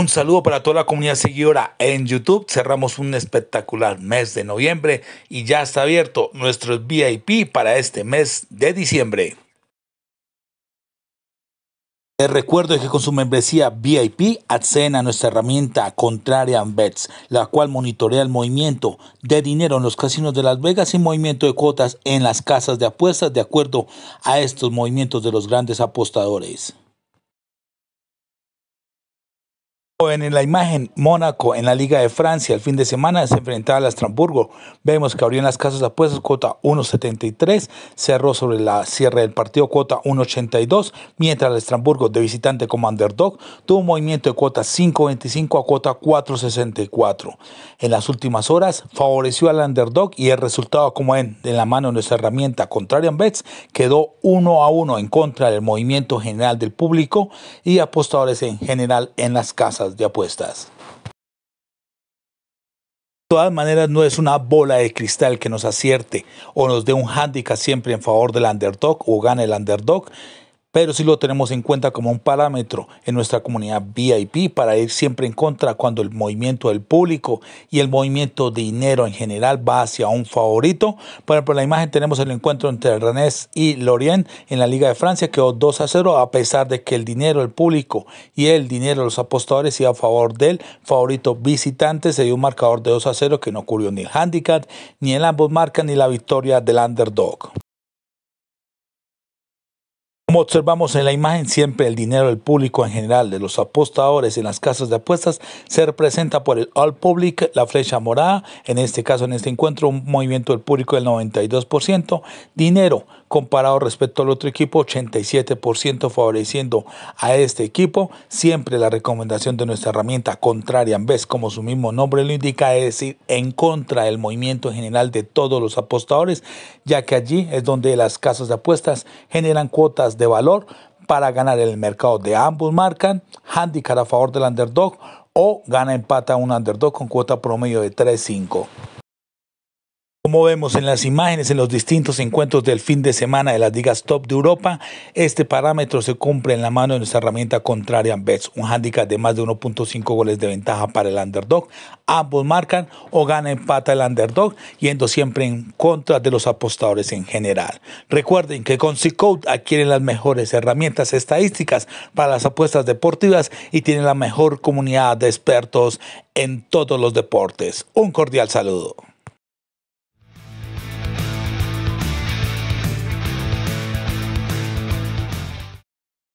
Un saludo para toda la comunidad seguidora en YouTube. Cerramos un espectacular mes de noviembre y ya está abierto nuestro VIP para este mes de diciembre. Les recuerdo que con su membresía VIP acceden a nuestra herramienta Contrarian Bets, la cual monitorea el movimiento de dinero en los casinos de Las Vegas y movimiento de cuotas en las casas de apuestas de acuerdo a estos movimientos de los grandes apostadores. En la imagen, Mónaco en la Liga de Francia el fin de semana se enfrentaba al Estrasburgo. Vemos que abrió en las casas apuestas cuota 1.73, cerró sobre la cierre del partido cuota 1.82, mientras el Estrasburgo de visitante como underdog tuvo un movimiento de cuota 5.25 a cuota 4.64. En las últimas horas favoreció al underdog y el resultado como ven en la mano de nuestra herramienta Contrarian Bets quedó 1 a 1 en contra del movimiento general del público y apostadores en general en las casas de apuestas. De todas maneras, no es una bola de cristal que nos acierte o nos dé un handicap siempre en favor del underdog o gane el underdog, pero sí lo tenemos en cuenta como un parámetro en nuestra comunidad VIP para ir siempre en contra cuando el movimiento del público y el movimiento de dinero en general va hacia un favorito. Por ejemplo, en la imagen tenemos el encuentro entre Rennes y Lorient en la Liga de Francia, quedó 2 a 0 a pesar de que el dinero del público y el dinero de los apostadores iba a favor del favorito visitante. Se dio un marcador de 2 a 0 que no ocurrió ni el handicap, ni en ambos marcas, ni la victoria del underdog. Como observamos en la imagen, siempre el dinero del público en general, de los apostadores en las casas de apuestas, se representa por el All Public, la flecha morada, en este caso, en este encuentro, un movimiento del público del 92%, dinero comparado respecto al otro equipo, 87% favoreciendo a este equipo. Siempre la recomendación de nuestra herramienta contraria, en vez, como su mismo nombre lo indica, es decir, en contra del movimiento general de todos los apostadores, ya que allí es donde las casas de apuestas generan cuotas de valor para ganar el mercado de ambos marcan, handicap a favor del underdog o gana empata un underdog con cuota promedio de 3.5. Como vemos en las imágenes en los distintos encuentros del fin de semana de las ligas top de Europa, este parámetro se cumple en la mano de nuestra herramienta contraria Bets, un handicap de más de 1.5 goles de ventaja para el underdog. Ambos marcan o gana empata el underdog, yendo siempre en contra de los apostadores en general. Recuerden que con C-Code adquieren las mejores herramientas estadísticas para las apuestas deportivas y tienen la mejor comunidad de expertos en todos los deportes. Un cordial saludo.